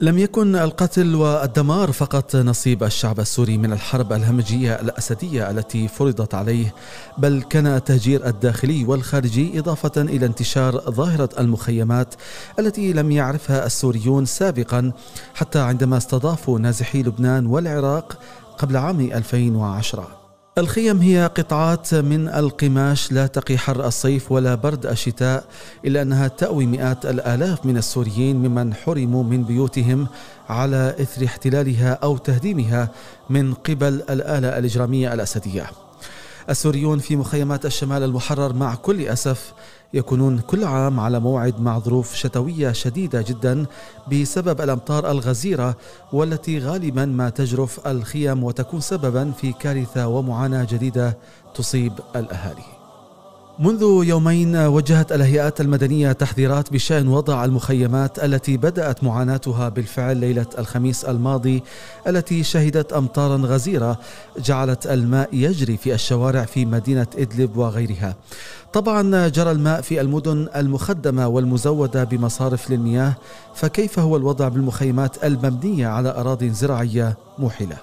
لم يكن القتل والدمار فقط نصيب الشعب السوري من الحرب الهمجيه الاسديه التي فرضت عليه بل كان التهجير الداخلي والخارجي اضافه الى انتشار ظاهره المخيمات التي لم يعرفها السوريون سابقا حتى عندما استضافوا نازحي لبنان والعراق قبل عام 2010 الخيم هي قطعات من القماش لا تقي حر الصيف ولا برد الشتاء الا انها تاوي مئات الالاف من السوريين ممن حرموا من بيوتهم على اثر احتلالها او تهديمها من قبل الاله الاجراميه الاسديه. السوريون في مخيمات الشمال المحرر مع كل أسف يكونون كل عام على موعد مع ظروف شتوية شديدة جدا بسبب الأمطار الغزيرة والتي غالبا ما تجرف الخيم وتكون سببا في كارثة ومعاناة جديدة تصيب الأهالي منذ يومين وجهت الهيئات المدنية تحذيرات بشأن وضع المخيمات التي بدأت معاناتها بالفعل ليلة الخميس الماضي التي شهدت أمطارا غزيرة جعلت الماء يجري في الشوارع في مدينة إدلب وغيرها. طبعا جرى الماء في المدن المخدمة والمزودة بمصارف للمياه فكيف هو الوضع بالمخيمات المبنية على أراضي زراعية موحلة؟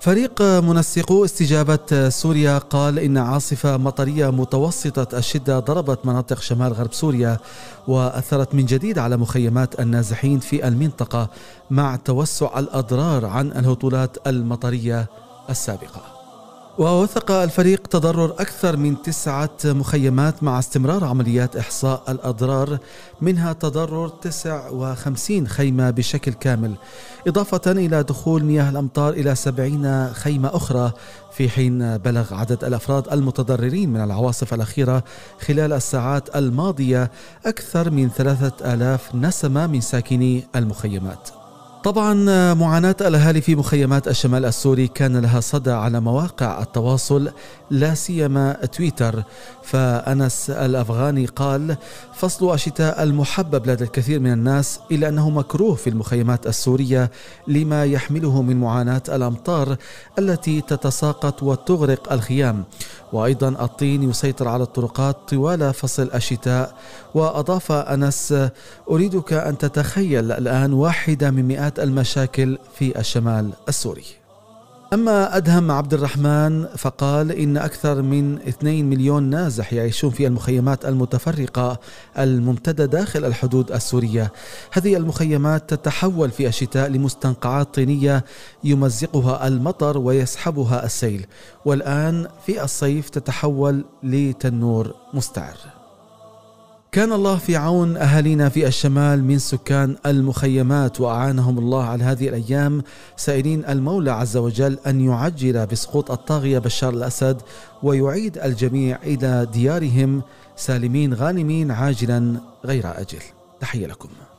فريق منسقو استجابة سوريا قال إن عاصفة مطرية متوسطة الشدة ضربت مناطق شمال غرب سوريا وأثرت من جديد على مخيمات النازحين في المنطقة مع توسع الأضرار عن الهطولات المطرية السابقه ووثق الفريق تضرر أكثر من تسعة مخيمات مع استمرار عمليات إحصاء الأضرار منها تضرر 59 خيمة بشكل كامل إضافة إلى دخول مياه الأمطار إلى 70 خيمة أخرى في حين بلغ عدد الافراد المتضررين من العواصف الاخيره خلال الساعات الماضيه اكثر من 3000 نسمه من ساكني المخيمات. طبعا معاناة الأهالي في مخيمات الشمال السوري كان لها صدى على مواقع التواصل لا سيما تويتر فأنس الأفغاني قال فصل الشتاء المحبب لدى الكثير من الناس إلا أنه مكروه في المخيمات السورية لما يحمله من معاناة الأمطار التي تتساقط وتغرق الخيام وأيضا الطين يسيطر على الطرقات طوال فصل الشتاء وأضاف أنس أريدك أن تتخيل الآن واحدة من مئات المشاكل في الشمال السوري أما أدهم عبد الرحمن فقال إن أكثر من 2 مليون نازح يعيشون في المخيمات المتفرقة الممتدة داخل الحدود السورية هذه المخيمات تتحول في الشتاء لمستنقعات طينية يمزقها المطر ويسحبها السيل والآن في الصيف تتحول لتنور مستعر كان الله في عون اهالينا في الشمال من سكان المخيمات واعانهم الله على هذه الايام سائلين المولى عز وجل ان يعجل بسقوط الطاغيه بشار الاسد ويعيد الجميع الى ديارهم سالمين غانمين عاجلا غير اجل. تحيه لكم.